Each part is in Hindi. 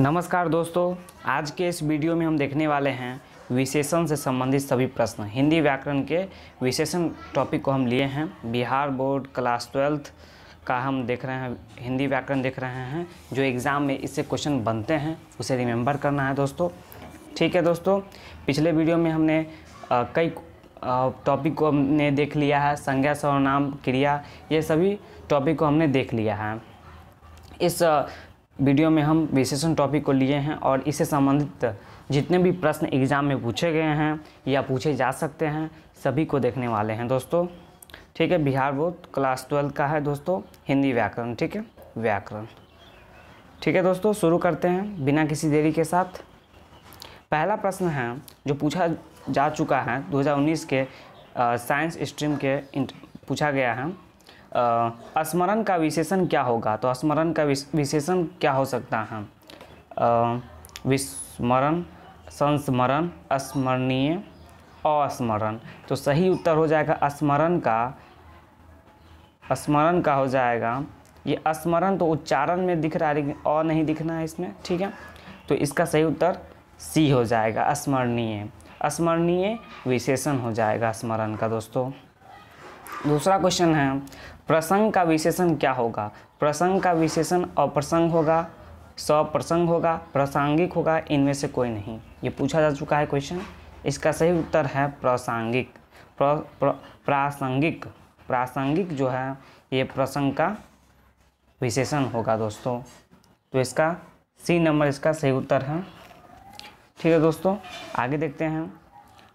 नमस्कार दोस्तों आज के इस वीडियो में हम देखने वाले हैं विशेषण से संबंधित सभी प्रश्न हिंदी व्याकरण के विशेषण टॉपिक को हम लिए हैं बिहार बोर्ड क्लास ट्वेल्थ का हम देख रहे हैं हिंदी व्याकरण देख रहे हैं जो एग्ज़ाम में इससे क्वेश्चन बनते हैं उसे रिमेंबर करना है दोस्तों ठीक है दोस्तों पिछले वीडियो में हमने आ, कई टॉपिक को हमने देख लिया है संज्ञा सर्वनाम क्रिया ये सभी टॉपिक को हमने देख लिया है इस वीडियो में हम विशेषण टॉपिक को लिए हैं और इससे संबंधित जितने भी प्रश्न एग्ज़ाम में पूछे गए हैं या पूछे जा सकते हैं सभी को देखने वाले हैं दोस्तों ठीक है बिहार बोर्ड क्लास ट्वेल्थ का है दोस्तों हिंदी व्याकरण ठीक है व्याकरण ठीक है दोस्तों शुरू करते हैं बिना किसी देरी के साथ पहला प्रश्न है जो पूछा जा चुका है 2019 के साइंस स्ट्रीम के पूछा गया है स्मरण का विशेषण क्या होगा तो स्मरण का विशेषण क्या हो सकता है विस्मरण संस्मरण स्मरणीय अस्मरण तो सही उत्तर हो जाएगा स्मरण का स्मरण का हो जाएगा ये स्मरण तो उच्चारण में दिख रहा है लेकिन अ नहीं दिखना है इसमें ठीक है तो इसका सही उत्तर सी हो जाएगा स्मरणीय स्मरणीय विशेषण हो जाएगा स्मरण का दोस्तों दूसरा क्वेश्चन है प्रसंग का विशेषण क्या होगा प्रसंग का विशेषण अप्रसंग होगा सप्रसंग होगा प्रासंगिक होगा इनमें से कोई नहीं ये पूछा जा चुका है क्वेश्चन इसका सही उत्तर है प्रासंगिक प्र, प्र, प्रासंगिक प्रासंगिक जो है ये प्रसंग का विशेषण होगा दोस्तों तो इसका सी नंबर इसका सही उत्तर है ठीक है दोस्तों आगे देखते हैं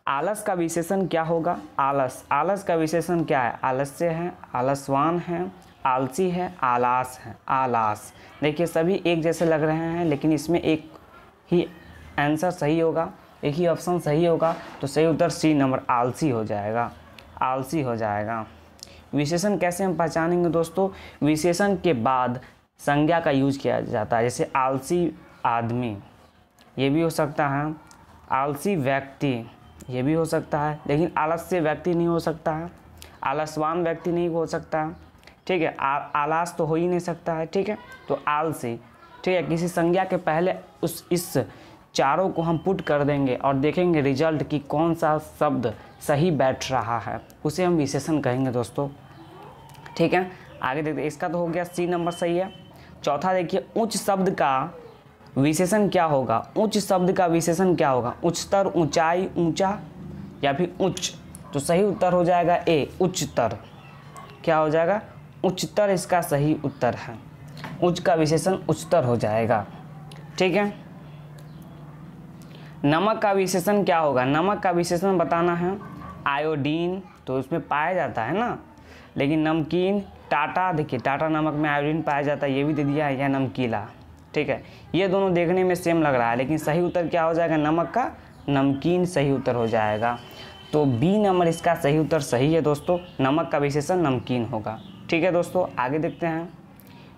आलस का विशेषण क्या होगा आलस आलस का विशेषण क्या है आलस्य है आलसवान है आलसी है आलास है आलास देखिए सभी एक जैसे लग रहे हैं लेकिन इसमें एक ही आंसर सही होगा एक ही ऑप्शन सही होगा तो सही उत्तर सी नंबर आलसी हो जाएगा आलसी हो जाएगा विशेषण कैसे हम पहचानेंगे दोस्तों विशेषण के बाद संज्ञा का यूज किया जाता है जैसे आलसी आदमी ये भी हो सकता है आलसी व्यक्ति ये भी हो सकता है लेकिन आलस्य व्यक्ति नहीं हो सकता है आलसवान व्यक्ति नहीं हो सकता है ठीक है आलास तो हो ही नहीं सकता है ठीक है तो आलसी ठीक है किसी संज्ञा के पहले उस इस चारों को हम पुट कर देंगे और देखेंगे रिजल्ट कि कौन सा शब्द सही बैठ रहा है उसे हम विशेषण कहेंगे दोस्तों ठीक है आगे देखते इसका तो हो गया सी नंबर सही है चौथा देखिए उच्च शब्द का विशेषण क्या होगा उच्च शब्द का विशेषण क्या होगा उच्चतर ऊंचाई ऊंचा या फिर उच्च तो सही उत्तर हो जाएगा ए उच्चतर क्या हो जाएगा उच्चतर इसका सही उत्तर है उच्च का विशेषण उच्चतर हो जाएगा ठीक है नमक का विशेषण क्या होगा नमक का विशेषण बताना है आयोडीन तो इसमें पाया जाता है ना लेकिन नमकीन टाटा देखिए टाटा नमक में आयोडीन पाया जाता है ये भी दे दिया है या नमकीला ठीक है ये दोनों देखने में सेम लग रहा है लेकिन सही उत्तर क्या हो जाएगा नमक का नमकीन सही उत्तर हो जाएगा तो बी नंबर इसका सही उत्तर सही है दोस्तों नमक का विशेषण नमकीन होगा ठीक है दोस्तों आगे देखते हैं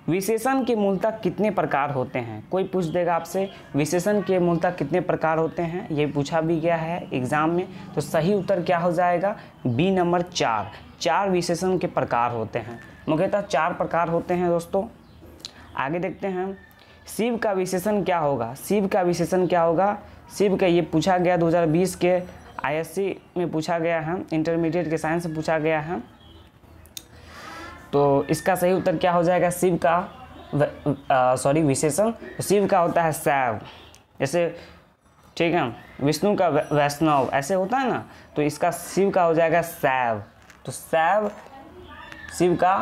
विशेषण के मूलतः कितने प्रकार होते हैं कोई पूछ देगा आपसे विशेषण के मूलतः कितने प्रकार होते हैं ये पूछा भी गया है एग्ज़ाम में तो सही उत्तर क्या हो जाएगा बी नंबर चार चार विशेषण के प्रकार होते हैं मुख्यतः चार प्रकार होते हैं दोस्तों आगे देखते हैं शिव का विशेषण क्या होगा शिव का विशेषण क्या होगा शिव का ये पूछा गया 2020 के आईएससी में पूछा गया है इंटरमीडिएट के साइंस में पूछा गया है तो इसका सही उत्तर क्या हो जाएगा शिव का सॉरी विशेषण तो शिव का होता है सैव जैसे ठीक है विष्णु का वैष्णव ऐसे होता है ना तो इसका शिव का हो जाएगा सैव तो सैव शिव का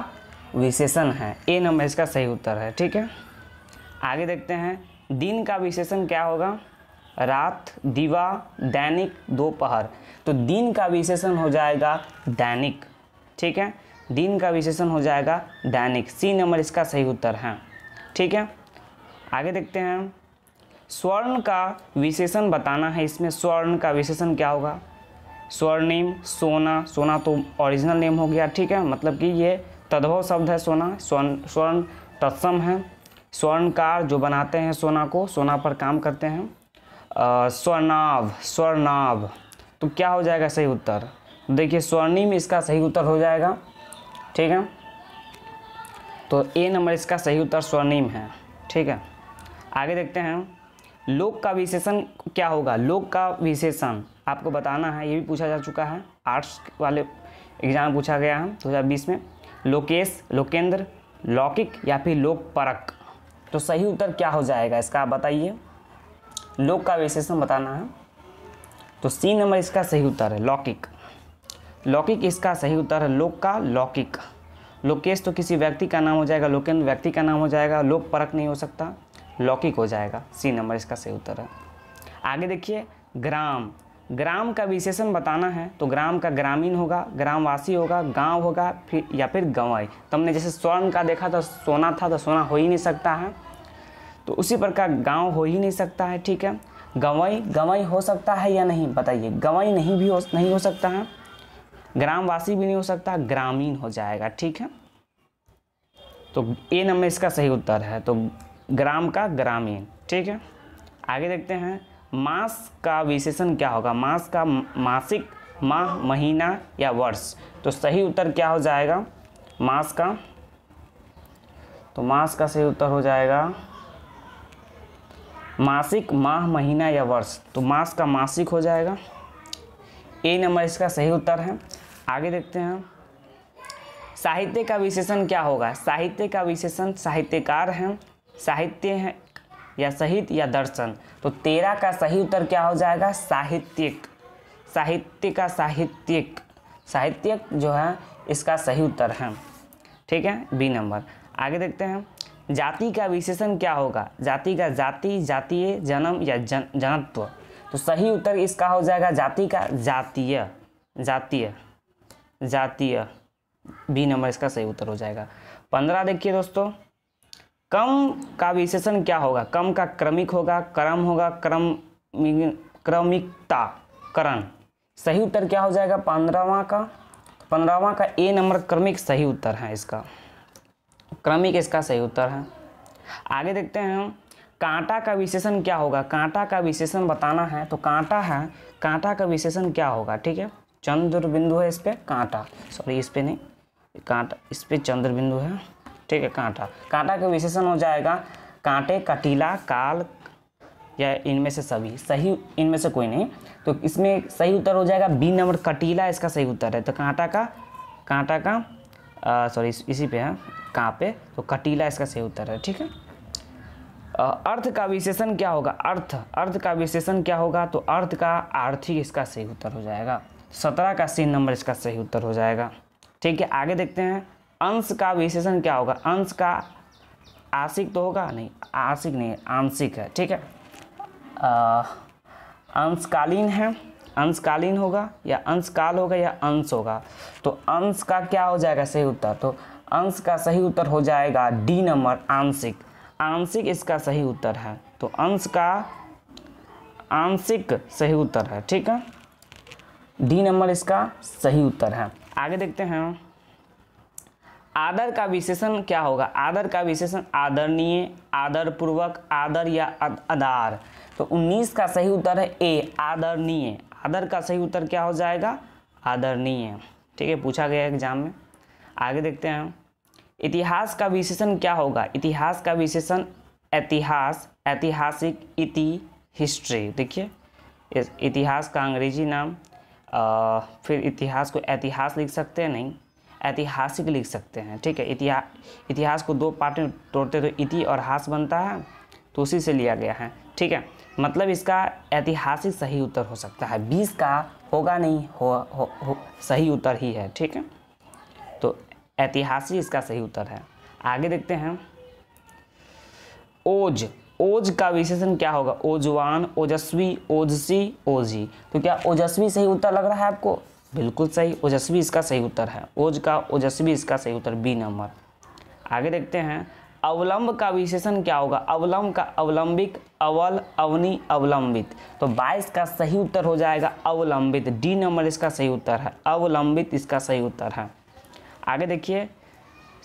विशेषण है ए नंबर इसका सही उत्तर है ठीक है आगे देखते हैं दिन का विशेषण क्या होगा रात दिवा दैनिक दोपहर तो दिन का विशेषण हो जाएगा दैनिक ठीक है दिन का विशेषण हो जाएगा दैनिक सी नंबर इसका सही उत्तर है ठीक है आगे देखते हैं स्वर्ण का विशेषण बताना है इसमें स्वर्ण का विशेषण क्या होगा स्वर्णिम सोना सोना तो ओरिजिनल नेम हो गया ठीक है मतलब कि ये तद्भव शब्द है सोना स्वर्ण स्वर्ण तत्सम है स्वर्णकार जो बनाते हैं सोना को सोना पर काम करते हैं स्वर्णाभ स्वर्णाभ तो क्या हो जाएगा सही उत्तर देखिए स्वर्णिम इसका सही उत्तर हो जाएगा ठीक है तो ए नंबर इसका सही उत्तर स्वर्णिम है ठीक है आगे देखते हैं लोक का विशेषण क्या होगा लोक का विशेषण आपको बताना है ये भी पूछा जा चुका है आर्ट्स वाले एग्जाम पूछा गया है दो हज़ार बीस में लोकेश लोकेंद्र लौकिक या फिर लोकपरक तो सही उत्तर क्या हो जाएगा इसका आप बताइए लोक का विशेषण बताना है तो सी नंबर इसका सही उत्तर है लौकिक लौकिक इसका सही उत्तर है लोक का लौकिक लोकेश तो किसी व्यक्ति का नाम हो जाएगा लोकेन्द्र व्यक्ति का नाम हो जाएगा लोक परक नहीं हो सकता लौकिक हो जाएगा सी नंबर इसका सही उत्तर है आगे देखिए ग्राम ग्राम का विशेषण बताना है तो ग्राम का ग्रामीण होगा ग्रामवासी होगा गांव होगा फिर या फिर गंवाई तो हमने जैसे स्वर्ण का देखा तो सोना था तो सोना हो ही नहीं सकता है तो उसी प्रकार गांव हो ही नहीं सकता है ठीक है गंवाई गंवाई हो सकता है या नहीं बताइए गंवाई नहीं भी हो नहीं हो सकता है ग्रामवासी भी नहीं हो सकता ग्रामीण हो जाएगा ठीक है तो ए नंबर इसका सही उत्तर है तो ग्राम का ग्रामीण ठीक है आगे देखते हैं मास का विशेषण क्या होगा मास का मासिक माह महीना या वर्ष तो सही उत्तर क्या हो जाएगा मास का तो मास का सही उत्तर हो जाएगा मासिक माह महीना या वर्ष तो मास का मासिक हो जाएगा ए नंबर इसका सही उत्तर है आगे देखते हैं साहित्य का विशेषण क्या होगा साहित्य का विशेषण साहित्यकार हैं साहित्य हैं या सहित या दर्शन तो तेरह का सही उत्तर क्या हो जाएगा साहित्यिक साहित्य का साहित्यिक साहित्यिक जो है इसका सही उत्तर है ठीक है बी नंबर आगे देखते हैं जाति का विशेषण क्या होगा जाति का जाति जातीय जन्म या जन जनत्व तो सही उत्तर इसका हो जाएगा जाति का जातीय जातीय जातीय बी नंबर इसका सही उत्तर हो जाएगा पंद्रह देखिए दोस्तों कम का विशेषण क्या होगा कम का क्रमिक होगा क्रम होगा क्रम क्रमिकता करण सही उत्तर क्या हो जाएगा पंद्रहवा का पंद्रहवा का ए नंबर क्रमिक सही उत्तर है इसका क्रमिक इसका सही उत्तर है आगे देखते हैं हम कांटा का विशेषण क्या होगा कांटा का विशेषण बताना है तो कांटा है कांटा का विशेषण क्या होगा ठीक है चंद्र बिंदु है इस पर कांटा सॉरी इस पर नहीं कांटा इस पर चंद्र बिंदु है ठीक है कांटा कांटा का विशेषण हो जाएगा कांटे कटीला काल या इनमें से सभी सही इनमें से कोई नहीं तो इसमें सही उत्तर हो जाएगा बी नंबर कटीला इसका सही उत्तर है तो कांटा का कांटा का सॉरी इसी पे है कहाँ पे तो कटीला इसका सही उत्तर है ठीक है आ, अर्थ का विशेषण क्या होगा अर्थ अर्थ का विशेषण क्या होगा तो अर्थ का आर्थिक इसका सही उत्तर हो जाएगा सत्रह का सी नंबर इसका सही उत्तर हो जाएगा ठीक है आगे देखते हैं अंश का विशेषण क्या होगा अंश का आशिक तो होगा नहीं आशिक नहीं आंशिक है ठीक है अंशकालीन है अंशकालीन होगा या अंशकाल होगा या अंश होगा तो अंश का क्या हो जाएगा सही उत्तर तो अंश का सही उत्तर हो जाएगा डी नंबर आंशिक आंशिक इसका सही उत्तर है तो अंश का आंशिक सही उत्तर है ठीक है डी नंबर इसका सही उत्तर है आगे देखते हैं आदर का विशेषण क्या होगा आदर का विशेषण आदरणीय आदरपूर्वक आदर या आधार तो 19 का सही उत्तर है ए आदरणीय आदर का सही उत्तर क्या हो जाएगा आदरणीय ठीक है पूछा गया एग्जाम में आगे देखते हैं इतिहास का विशेषण क्या होगा इतिहास का विशेषण इतिहास ऐतिहासिक इति हिस्ट्री देखिए इतिहास का अंग्रेजी नाम आ, फिर इतिहास को इतिहास लिख सकते हैं नहीं ऐतिहासिक लिख सकते हैं ठीक है इतिहास इतिहास को दो पार्ट में तोड़ते तो इति और हास बनता है तो उसी से लिया गया है ठीक है मतलब इसका ऐतिहासिक सही उत्तर हो सकता है बीस का होगा नहीं हो, हो, हो सही उत्तर ही है ठीक है तो ऐतिहासिक इसका सही उत्तर है आगे देखते हैं ओज ओज का विशेषण क्या होगा ओजवान ओजस्वी ओजसी ओजी तो क्या ओजस्वी सही उत्तर लग रहा है आपको बिल्कुल सही ओजस्वी इसका सही उत्तर है ओज का ओजस्वी इसका सही उत्तर बी नंबर आगे देखते हैं अवलंब का विशेषण क्या होगा अवलंब का अवलंबिक अवल अवनी अवलंबित तो बाईस का सही उत्तर हो जाएगा अवलंबित डी नंबर इसका सही उत्तर है अवलंबित इसका सही उत्तर है आगे देखिए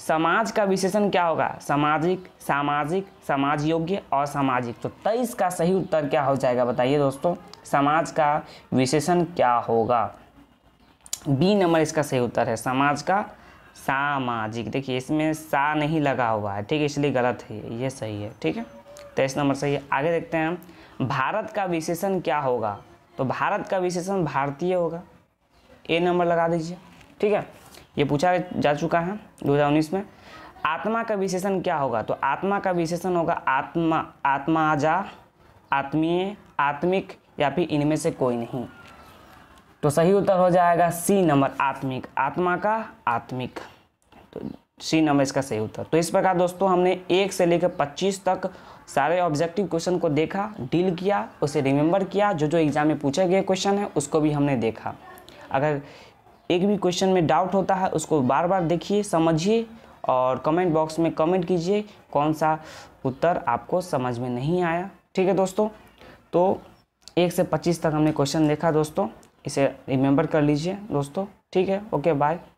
समाज का विशेषण क्या होगा सामाजिक सामाजिक समाज योग्य और सामाजिक तो तेईस का सही उत्तर क्या हो जाएगा बताइए दोस्तों समाज का विशेषण क्या होगा बी नंबर इसका सही उत्तर है समाज का सामाजिक देखिए इसमें सा नहीं लगा हुआ है ठीक है इसलिए गलत है ये सही है ठीक है तेईस तो नंबर सही है आगे देखते हैं हम भारत का विशेषण क्या होगा तो भारत का विशेषण भारतीय होगा ए नंबर लगा दीजिए ठीक है ये पूछा जा चुका है 2019 में आत्मा का विशेषण क्या होगा तो आत्मा का विशेषण होगा आत्मा आत्मा आजा आत्मीय आत्मिक या फिर इनमें से कोई नहीं तो सही उत्तर हो जाएगा सी नंबर आत्मिक आत्मा का आत्मिक तो सी नंबर इसका सही उत्तर तो इस प्रकार दोस्तों हमने एक से लेकर पच्चीस तक सारे ऑब्जेक्टिव क्वेश्चन को देखा डील किया उसे रिमेंबर किया जो जो एग्जाम में पूछे गए क्वेश्चन है उसको भी हमने देखा अगर एक भी क्वेश्चन में डाउट होता है उसको बार बार देखिए समझिए और कमेंट बॉक्स में कमेंट कीजिए कौन सा उत्तर आपको समझ में नहीं आया ठीक है दोस्तों तो एक से पच्चीस तक हमने क्वेश्चन देखा दोस्तों इसे रिमेंबर कर लीजिए दोस्तों ठीक है ओके बाय